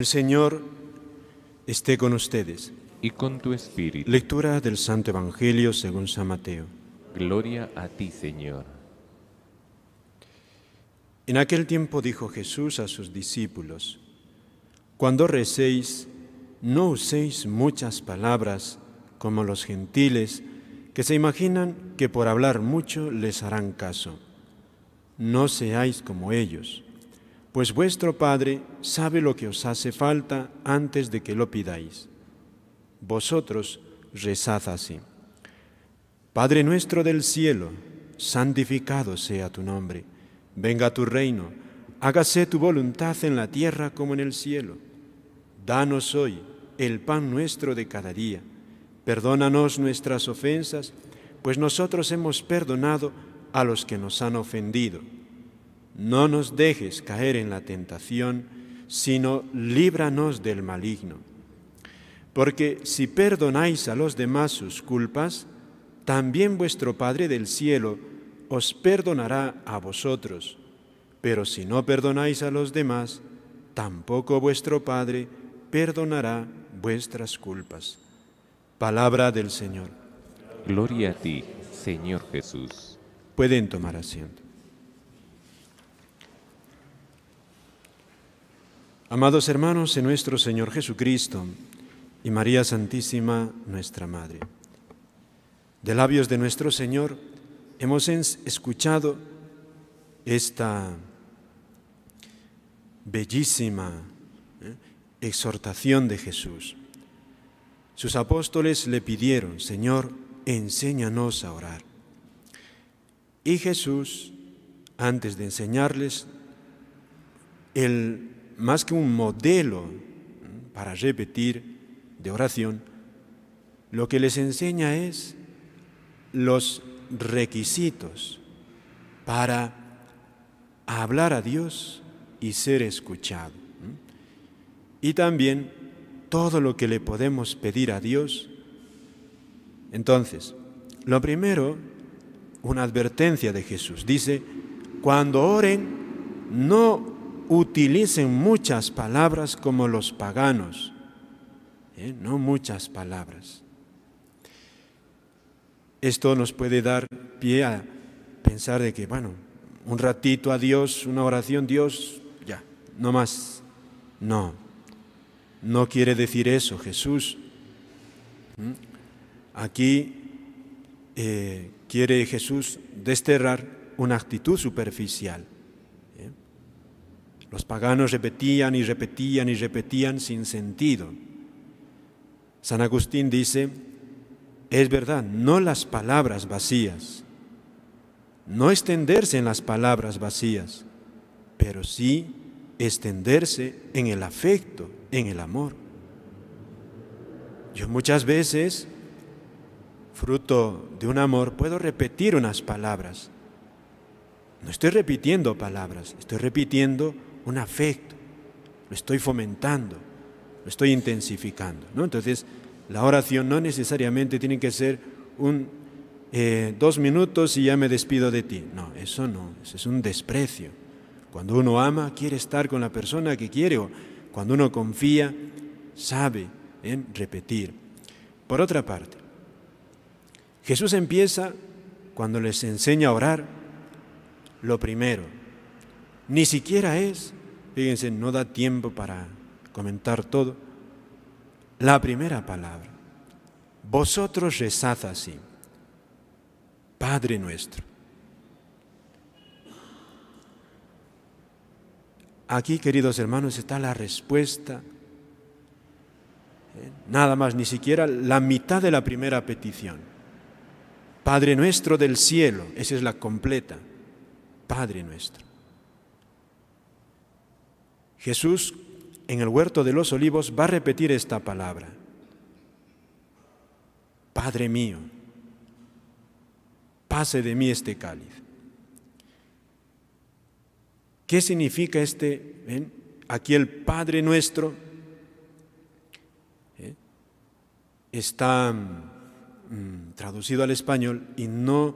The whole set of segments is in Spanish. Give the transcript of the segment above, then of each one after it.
El Señor esté con ustedes. Y con tu espíritu. Lectura del Santo Evangelio según San Mateo. Gloria a ti, Señor. En aquel tiempo dijo Jesús a sus discípulos, Cuando recéis, no uséis muchas palabras como los gentiles, que se imaginan que por hablar mucho les harán caso. No seáis como ellos pues vuestro Padre sabe lo que os hace falta antes de que lo pidáis. Vosotros rezad así. Padre nuestro del cielo, santificado sea tu nombre, venga tu reino, hágase tu voluntad en la tierra como en el cielo. Danos hoy el pan nuestro de cada día, perdónanos nuestras ofensas, pues nosotros hemos perdonado a los que nos han ofendido no nos dejes caer en la tentación, sino líbranos del maligno. Porque si perdonáis a los demás sus culpas, también vuestro Padre del cielo os perdonará a vosotros. Pero si no perdonáis a los demás, tampoco vuestro Padre perdonará vuestras culpas. Palabra del Señor. Gloria a ti, Señor Jesús. Pueden tomar asiento. Amados hermanos en nuestro Señor Jesucristo y María Santísima, nuestra Madre, de labios de nuestro Señor hemos escuchado esta bellísima eh, exhortación de Jesús. Sus apóstoles le pidieron, Señor, enséñanos a orar. Y Jesús, antes de enseñarles, el más que un modelo para repetir de oración, lo que les enseña es los requisitos para hablar a Dios y ser escuchado. Y también todo lo que le podemos pedir a Dios. Entonces, lo primero, una advertencia de Jesús. Dice, cuando oren, no utilicen muchas palabras como los paganos, ¿eh? no muchas palabras. Esto nos puede dar pie a pensar de que, bueno, un ratito a Dios, una oración, Dios, ya, no más. No, no quiere decir eso Jesús. ¿Mm? Aquí eh, quiere Jesús desterrar una actitud superficial los paganos repetían y repetían y repetían sin sentido. San Agustín dice, es verdad, no las palabras vacías, no extenderse en las palabras vacías, pero sí extenderse en el afecto, en el amor. Yo muchas veces, fruto de un amor, puedo repetir unas palabras. No estoy repitiendo palabras, estoy repitiendo un afecto, lo estoy fomentando, lo estoy intensificando. ¿no? Entonces, la oración no necesariamente tiene que ser un eh, dos minutos y ya me despido de ti. No, eso no, eso es un desprecio. Cuando uno ama, quiere estar con la persona que quiere, o cuando uno confía, sabe en ¿eh? repetir. Por otra parte, Jesús empieza cuando les enseña a orar, lo primero, ni siquiera es, fíjense, no da tiempo para comentar todo. La primera palabra, vosotros rezad así, Padre nuestro. Aquí, queridos hermanos, está la respuesta. ¿eh? Nada más, ni siquiera la mitad de la primera petición. Padre nuestro del cielo, esa es la completa. Padre nuestro. Jesús en el huerto de los olivos va a repetir esta palabra. Padre mío, pase de mí este cáliz. ¿Qué significa este? Aquí el Padre nuestro ¿Eh? está mm, traducido al español y no,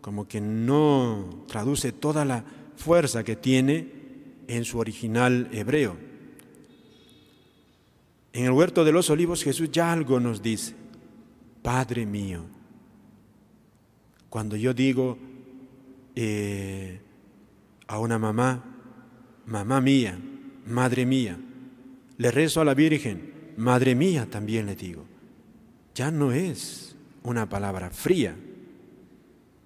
como que no traduce toda la fuerza que tiene en su original hebreo. En el huerto de los olivos Jesús ya algo nos dice, Padre mío, cuando yo digo eh, a una mamá, mamá mía, madre mía, le rezo a la Virgen, madre mía también le digo, ya no es una palabra fría,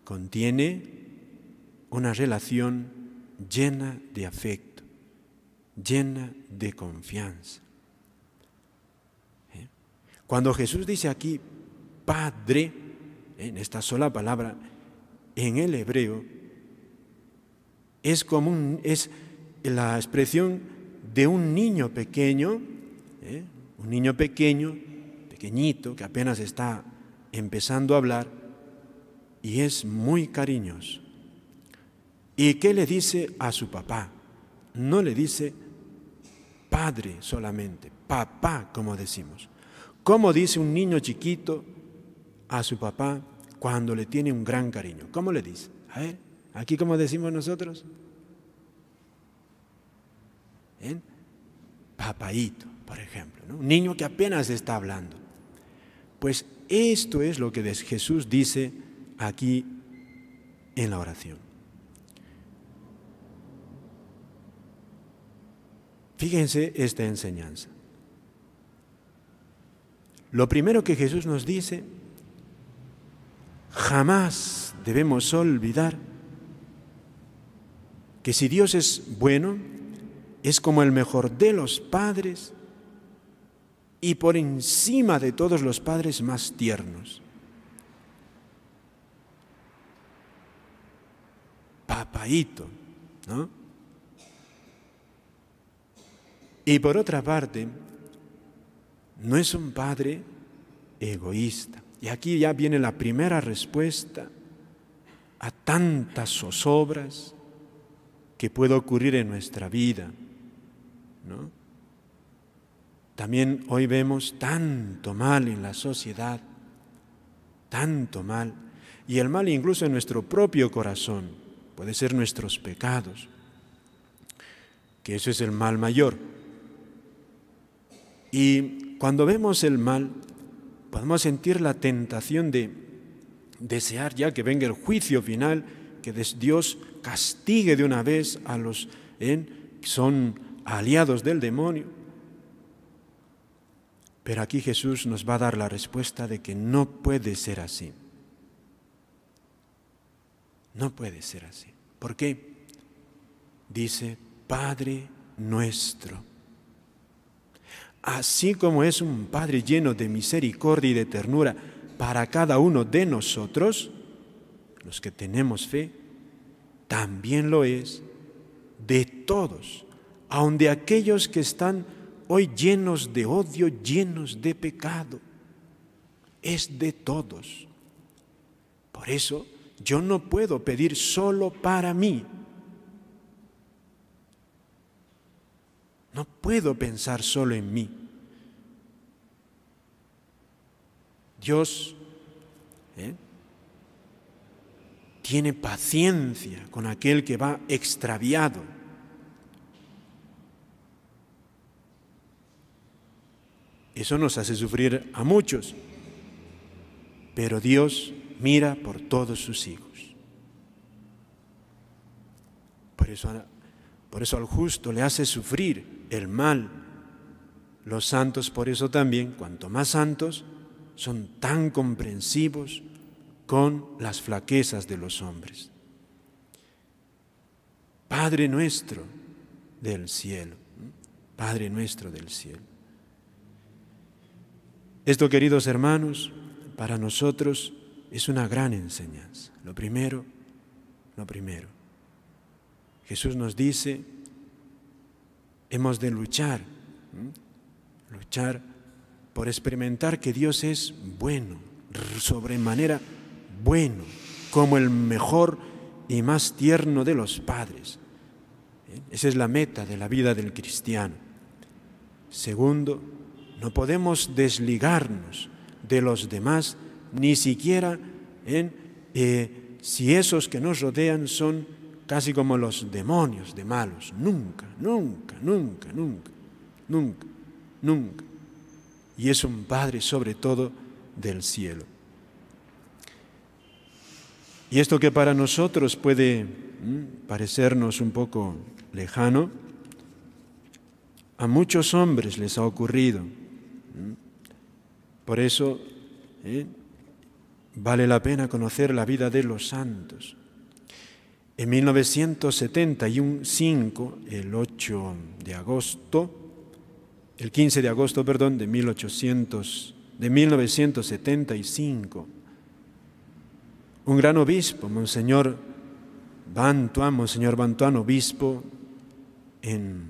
contiene una relación llena de afecto llena de confianza. ¿Eh? Cuando Jesús dice aquí, Padre, en esta sola palabra, en el hebreo, es común, es la expresión de un niño pequeño, ¿eh? un niño pequeño, pequeñito, que apenas está empezando a hablar, y es muy cariñoso. ¿Y qué le dice a su papá? No le dice Padre solamente, papá, como decimos. ¿Cómo dice un niño chiquito a su papá cuando le tiene un gran cariño? ¿Cómo le dice? A ver, aquí como decimos nosotros. Papáito, por ejemplo, un niño que apenas está hablando. Pues esto es lo que Jesús dice aquí en la oración. Fíjense esta enseñanza. Lo primero que Jesús nos dice, jamás debemos olvidar que si Dios es bueno, es como el mejor de los padres y por encima de todos los padres más tiernos. Papaito, ¿no? Y por otra parte, no es un padre egoísta. Y aquí ya viene la primera respuesta a tantas zozobras que puede ocurrir en nuestra vida. ¿no? También hoy vemos tanto mal en la sociedad, tanto mal, y el mal incluso en nuestro propio corazón, puede ser nuestros pecados, que eso es el mal mayor y cuando vemos el mal, podemos sentir la tentación de desear ya que venga el juicio final, que Dios castigue de una vez a los ¿eh? que son aliados del demonio. Pero aquí Jesús nos va a dar la respuesta de que no puede ser así. No puede ser así. ¿Por qué? Dice, Padre nuestro así como es un Padre lleno de misericordia y de ternura para cada uno de nosotros, los que tenemos fe, también lo es de todos, aun de aquellos que están hoy llenos de odio, llenos de pecado. Es de todos. Por eso yo no puedo pedir solo para mí, puedo pensar solo en mí. Dios ¿eh? tiene paciencia con aquel que va extraviado. Eso nos hace sufrir a muchos, pero Dios mira por todos sus hijos. Por eso por eso al justo le hace sufrir el mal. Los santos, por eso también, cuanto más santos, son tan comprensivos con las flaquezas de los hombres. Padre nuestro del cielo, Padre nuestro del cielo. Esto, queridos hermanos, para nosotros es una gran enseñanza. Lo primero, lo primero. Jesús nos dice, hemos de luchar, luchar por experimentar que Dios es bueno, sobremanera bueno, como el mejor y más tierno de los padres. ¿eh? Esa es la meta de la vida del cristiano. Segundo, no podemos desligarnos de los demás, ni siquiera en, eh, si esos que nos rodean son casi como los demonios de malos. Nunca, nunca, nunca, nunca, nunca, nunca. Y es un Padre sobre todo del cielo. Y esto que para nosotros puede mm, parecernos un poco lejano, a muchos hombres les ha ocurrido. Mm. Por eso eh, vale la pena conocer la vida de los santos. En 1975, el 8 de agosto, el 15 de agosto, perdón, de, 1800, de 1975, un gran obispo, Monseñor Bantuan, Monseñor Bantuan, obispo en,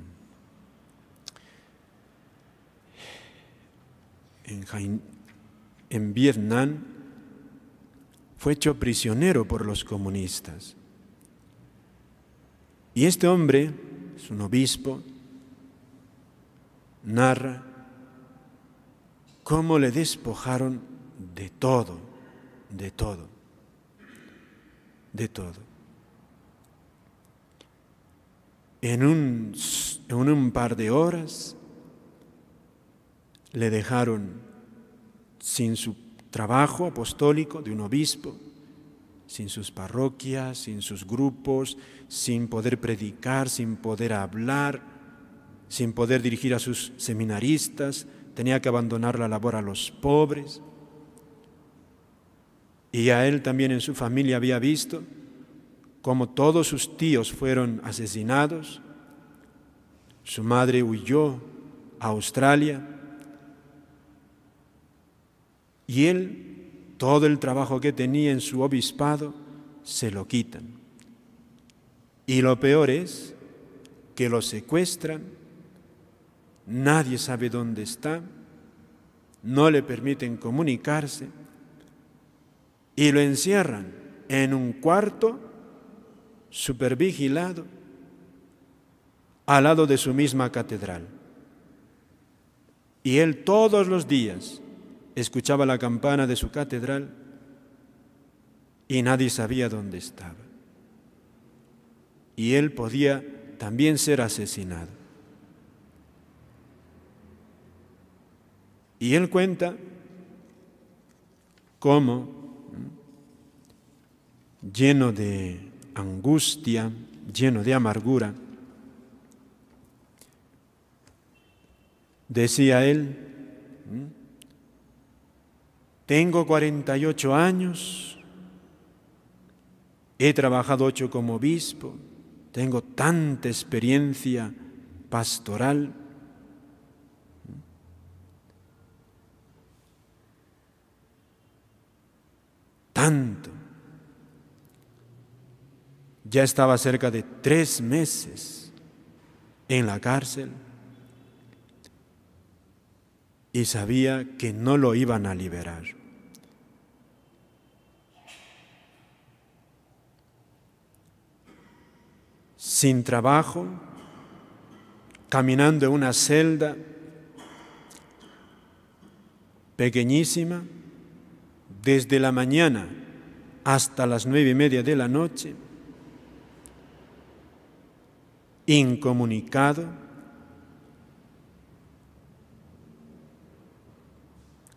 en, en Vietnam, fue hecho prisionero por los comunistas y este hombre, es un obispo, narra cómo le despojaron de todo, de todo, de todo. En un, en un par de horas le dejaron sin su trabajo apostólico de un obispo, sin sus parroquias, sin sus grupos, sin poder predicar, sin poder hablar, sin poder dirigir a sus seminaristas, tenía que abandonar la labor a los pobres. Y a él también en su familia había visto cómo todos sus tíos fueron asesinados, su madre huyó a Australia y él todo el trabajo que tenía en su obispado, se lo quitan. Y lo peor es que lo secuestran, nadie sabe dónde está, no le permiten comunicarse y lo encierran en un cuarto supervigilado al lado de su misma catedral. Y él todos los días escuchaba la campana de su catedral y nadie sabía dónde estaba. Y él podía también ser asesinado. Y él cuenta cómo, lleno de angustia, lleno de amargura, decía él, tengo 48 años, he trabajado ocho como obispo, tengo tanta experiencia pastoral. Tanto. Ya estaba cerca de tres meses en la cárcel y sabía que no lo iban a liberar. sin trabajo, caminando en una celda pequeñísima, desde la mañana hasta las nueve y media de la noche, incomunicado,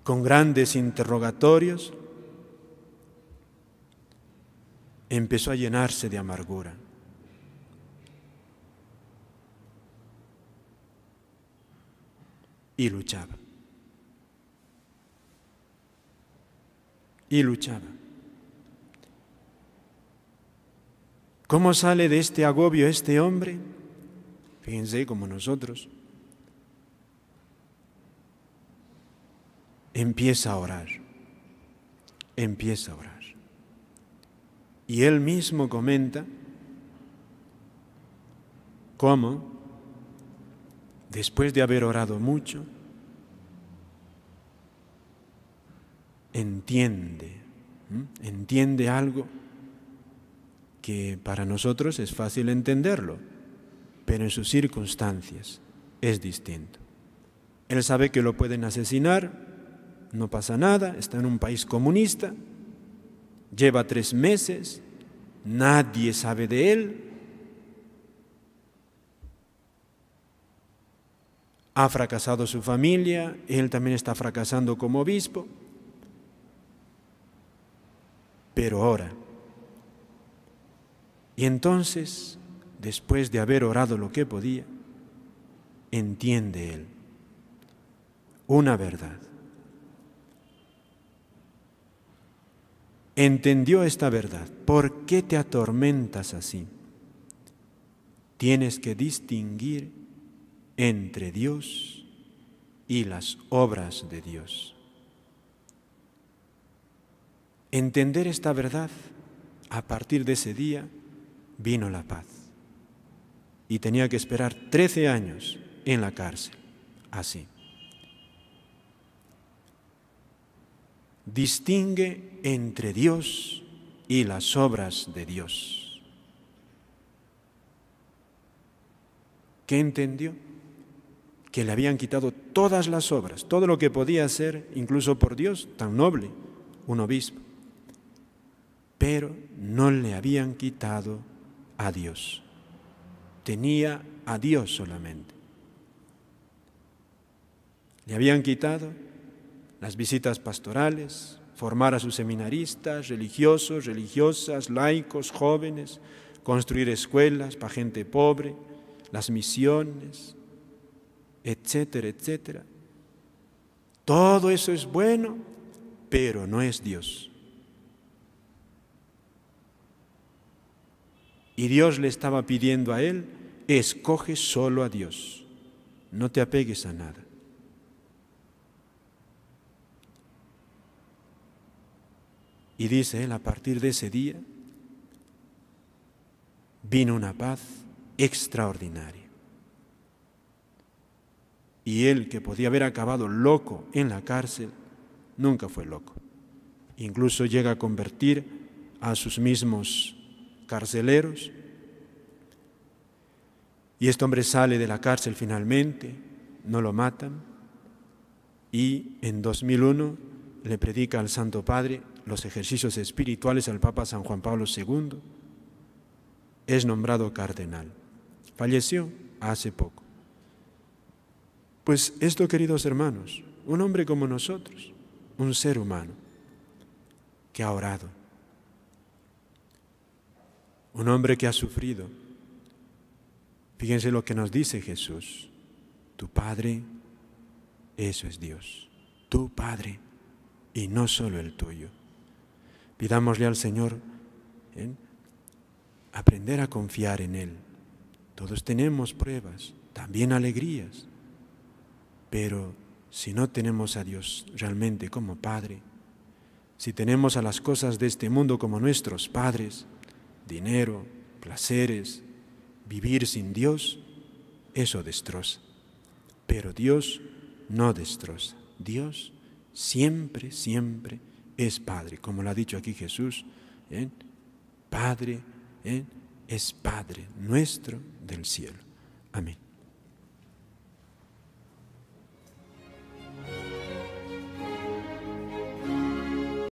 con grandes interrogatorios, empezó a llenarse de amargura. Y luchaba. Y luchaba. ¿Cómo sale de este agobio este hombre? Fíjense como nosotros. Empieza a orar. Empieza a orar. Y él mismo comenta cómo después de haber orado mucho, entiende, entiende algo que para nosotros es fácil entenderlo, pero en sus circunstancias es distinto. Él sabe que lo pueden asesinar, no pasa nada, está en un país comunista, lleva tres meses, nadie sabe de él, Ha fracasado su familia, él también está fracasando como obispo. Pero ora. Y entonces, después de haber orado lo que podía, entiende él una verdad. Entendió esta verdad. ¿Por qué te atormentas así? Tienes que distinguir entre Dios y las obras de Dios. Entender esta verdad, a partir de ese día vino la paz. Y tenía que esperar trece años en la cárcel, así. Distingue entre Dios y las obras de Dios. ¿Qué entendió? que le habían quitado todas las obras, todo lo que podía hacer, incluso por Dios, tan noble, un obispo. Pero no le habían quitado a Dios. Tenía a Dios solamente. Le habían quitado las visitas pastorales, formar a sus seminaristas, religiosos, religiosas, laicos, jóvenes, construir escuelas para gente pobre, las misiones, etcétera, etcétera. Todo eso es bueno, pero no es Dios. Y Dios le estaba pidiendo a él, escoge solo a Dios, no te apegues a nada. Y dice él, a partir de ese día vino una paz extraordinaria. Y él, que podía haber acabado loco en la cárcel, nunca fue loco. Incluso llega a convertir a sus mismos carceleros. Y este hombre sale de la cárcel finalmente, no lo matan. Y en 2001 le predica al Santo Padre los ejercicios espirituales al Papa San Juan Pablo II. Es nombrado cardenal. Falleció hace poco. Pues esto, queridos hermanos, un hombre como nosotros, un ser humano, que ha orado, un hombre que ha sufrido, fíjense lo que nos dice Jesús, tu Padre, eso es Dios, tu Padre, y no solo el tuyo. Pidámosle al Señor ¿eh? aprender a confiar en Él. Todos tenemos pruebas, también alegrías, pero si no tenemos a Dios realmente como Padre, si tenemos a las cosas de este mundo como nuestros padres, dinero, placeres, vivir sin Dios, eso destroza. Pero Dios no destroza. Dios siempre, siempre es Padre, como lo ha dicho aquí Jesús. ¿eh? Padre ¿eh? es Padre nuestro del cielo. Amén.